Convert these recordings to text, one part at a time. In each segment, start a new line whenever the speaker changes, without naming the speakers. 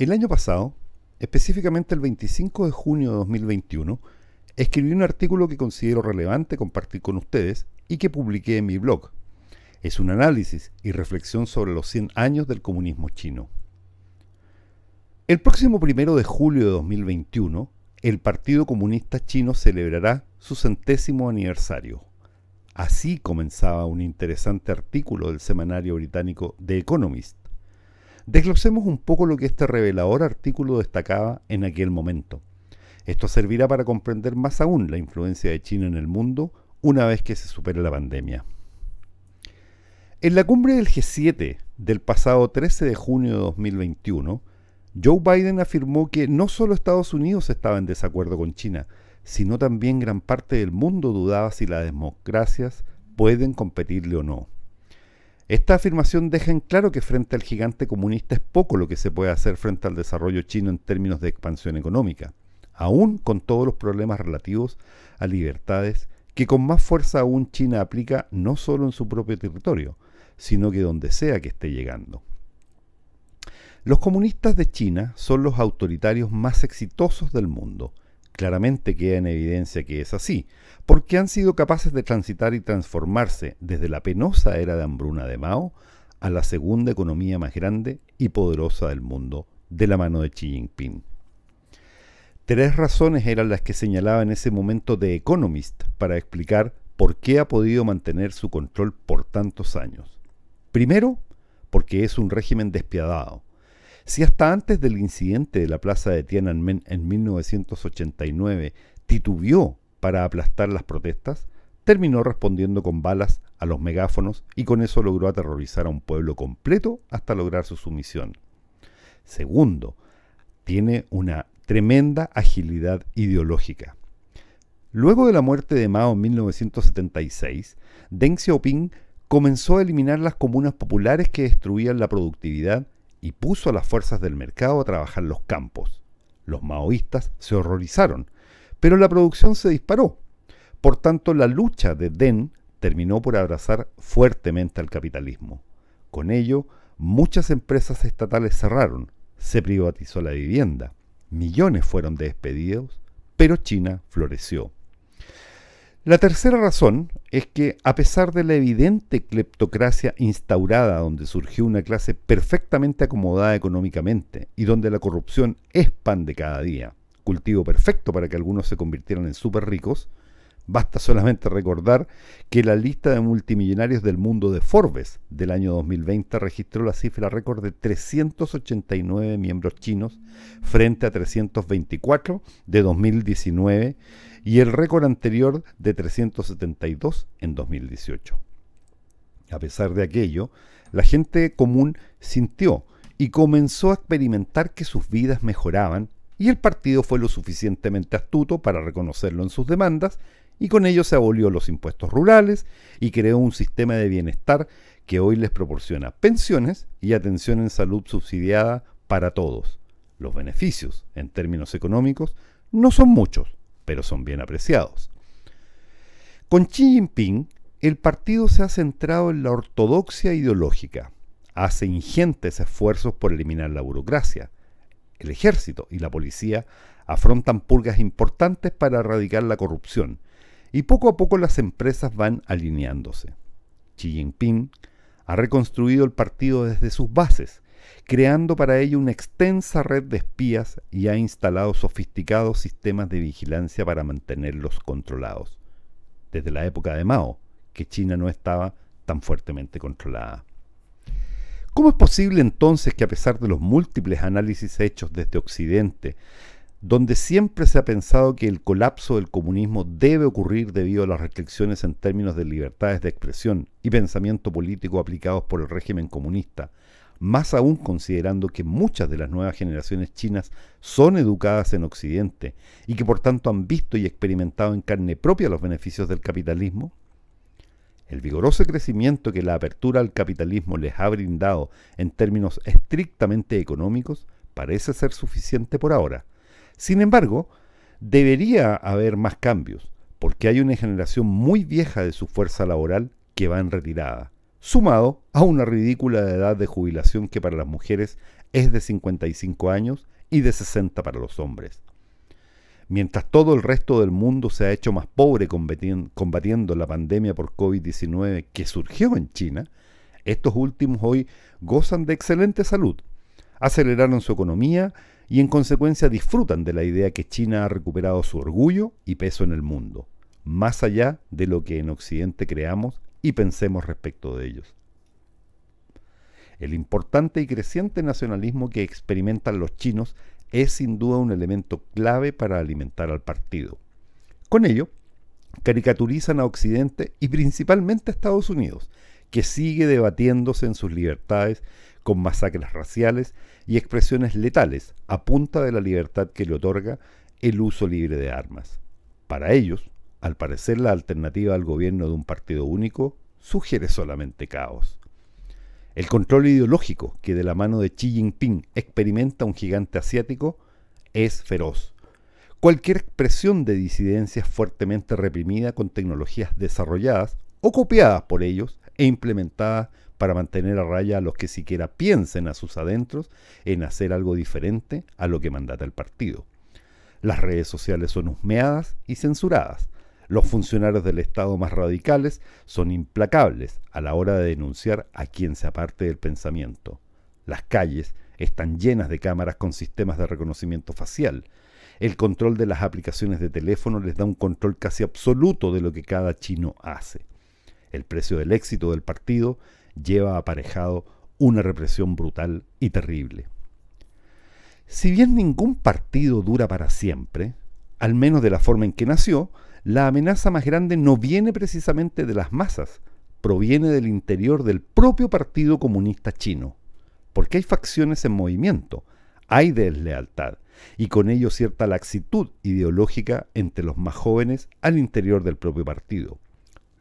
El año pasado, específicamente el 25 de junio de 2021, escribí un artículo que considero relevante compartir con ustedes y que publiqué en mi blog. Es un análisis y reflexión sobre los 100 años del comunismo chino. El próximo 1 de julio de 2021, el Partido Comunista Chino celebrará su centésimo aniversario. Así comenzaba un interesante artículo del semanario británico The Economist, Desglosemos un poco lo que este revelador artículo destacaba en aquel momento. Esto servirá para comprender más aún la influencia de China en el mundo una vez que se supere la pandemia. En la cumbre del G7 del pasado 13 de junio de 2021, Joe Biden afirmó que no solo Estados Unidos estaba en desacuerdo con China, sino también gran parte del mundo dudaba si las democracias pueden competirle o no. Esta afirmación deja en claro que frente al gigante comunista es poco lo que se puede hacer frente al desarrollo chino en términos de expansión económica, aún con todos los problemas relativos a libertades que con más fuerza aún China aplica no solo en su propio territorio, sino que donde sea que esté llegando. Los comunistas de China son los autoritarios más exitosos del mundo Claramente queda en evidencia que es así, porque han sido capaces de transitar y transformarse desde la penosa era de hambruna de Mao a la segunda economía más grande y poderosa del mundo de la mano de Xi Jinping. Tres razones eran las que señalaba en ese momento The Economist para explicar por qué ha podido mantener su control por tantos años. Primero, porque es un régimen despiadado, si hasta antes del incidente de la plaza de Tiananmen en 1989 titubió para aplastar las protestas, terminó respondiendo con balas a los megáfonos y con eso logró aterrorizar a un pueblo completo hasta lograr su sumisión. Segundo, tiene una tremenda agilidad ideológica. Luego de la muerte de Mao en 1976, Deng Xiaoping comenzó a eliminar las comunas populares que destruían la productividad y puso a las fuerzas del mercado a trabajar los campos. Los maoístas se horrorizaron, pero la producción se disparó. Por tanto, la lucha de Deng terminó por abrazar fuertemente al capitalismo. Con ello, muchas empresas estatales cerraron, se privatizó la vivienda, millones fueron despedidos, pero China floreció. La tercera razón es que, a pesar de la evidente cleptocracia instaurada donde surgió una clase perfectamente acomodada económicamente y donde la corrupción es pan de cada día, cultivo perfecto para que algunos se convirtieran en súper ricos, basta solamente recordar que la lista de multimillonarios del mundo de Forbes del año 2020 registró la cifra récord de 389 miembros chinos frente a 324 de 2019 y el récord anterior de 372 en 2018. A pesar de aquello, la gente común sintió y comenzó a experimentar que sus vidas mejoraban y el partido fue lo suficientemente astuto para reconocerlo en sus demandas y con ello se abolió los impuestos rurales y creó un sistema de bienestar que hoy les proporciona pensiones y atención en salud subsidiada para todos. Los beneficios, en términos económicos, no son muchos, pero son bien apreciados. Con Xi Jinping, el partido se ha centrado en la ortodoxia ideológica, hace ingentes esfuerzos por eliminar la burocracia. El ejército y la policía afrontan pulgas importantes para erradicar la corrupción y poco a poco las empresas van alineándose. Xi Jinping ha reconstruido el partido desde sus bases creando para ello una extensa red de espías y ha instalado sofisticados sistemas de vigilancia para mantenerlos controlados, desde la época de Mao, que China no estaba tan fuertemente controlada. ¿Cómo es posible entonces que a pesar de los múltiples análisis hechos desde Occidente, donde siempre se ha pensado que el colapso del comunismo debe ocurrir debido a las restricciones en términos de libertades de expresión y pensamiento político aplicados por el régimen comunista, más aún considerando que muchas de las nuevas generaciones chinas son educadas en Occidente y que por tanto han visto y experimentado en carne propia los beneficios del capitalismo? El vigoroso crecimiento que la apertura al capitalismo les ha brindado en términos estrictamente económicos parece ser suficiente por ahora. Sin embargo, debería haber más cambios, porque hay una generación muy vieja de su fuerza laboral que va en retirada sumado a una ridícula edad de jubilación que para las mujeres es de 55 años y de 60 para los hombres. Mientras todo el resto del mundo se ha hecho más pobre combatiendo la pandemia por COVID-19 que surgió en China, estos últimos hoy gozan de excelente salud, aceleraron su economía y en consecuencia disfrutan de la idea que China ha recuperado su orgullo y peso en el mundo, más allá de lo que en Occidente creamos y pensemos respecto de ellos. El importante y creciente nacionalismo que experimentan los chinos es sin duda un elemento clave para alimentar al partido. Con ello, caricaturizan a Occidente y principalmente a Estados Unidos, que sigue debatiéndose en sus libertades con masacres raciales y expresiones letales a punta de la libertad que le otorga el uso libre de armas. Para ellos, al parecer la alternativa al gobierno de un partido único sugiere solamente caos. El control ideológico que de la mano de Xi Jinping experimenta un gigante asiático es feroz. Cualquier expresión de disidencia es fuertemente reprimida con tecnologías desarrolladas o copiadas por ellos e implementadas para mantener a raya a los que siquiera piensen a sus adentros en hacer algo diferente a lo que mandata el partido. Las redes sociales son husmeadas y censuradas. Los funcionarios del Estado más radicales son implacables a la hora de denunciar a quien se aparte del pensamiento. Las calles están llenas de cámaras con sistemas de reconocimiento facial. El control de las aplicaciones de teléfono les da un control casi absoluto de lo que cada chino hace. El precio del éxito del partido lleva aparejado una represión brutal y terrible. Si bien ningún partido dura para siempre, al menos de la forma en que nació, la amenaza más grande no viene precisamente de las masas, proviene del interior del propio Partido Comunista Chino, porque hay facciones en movimiento, hay deslealtad, y con ello cierta laxitud ideológica entre los más jóvenes al interior del propio partido.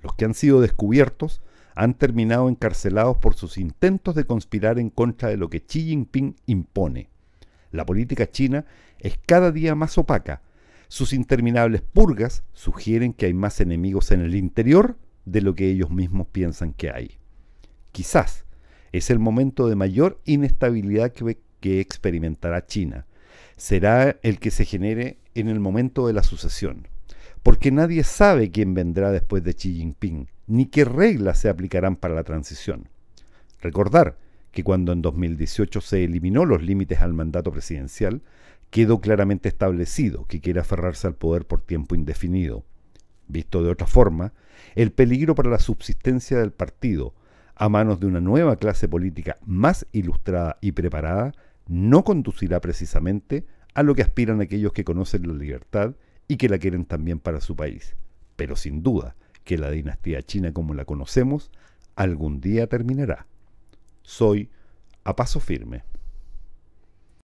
Los que han sido descubiertos han terminado encarcelados por sus intentos de conspirar en contra de lo que Xi Jinping impone. La política china es cada día más opaca, sus interminables purgas sugieren que hay más enemigos en el interior de lo que ellos mismos piensan que hay. Quizás es el momento de mayor inestabilidad que, que experimentará China. Será el que se genere en el momento de la sucesión, porque nadie sabe quién vendrá después de Xi Jinping, ni qué reglas se aplicarán para la transición. Recordar que cuando en 2018 se eliminó los límites al mandato presidencial, quedó claramente establecido que quiere aferrarse al poder por tiempo indefinido. Visto de otra forma, el peligro para la subsistencia del partido a manos de una nueva clase política más ilustrada y preparada no conducirá precisamente a lo que aspiran aquellos que conocen la libertad y que la quieren también para su país. Pero sin duda que la dinastía china como la conocemos algún día terminará. Soy a paso firme.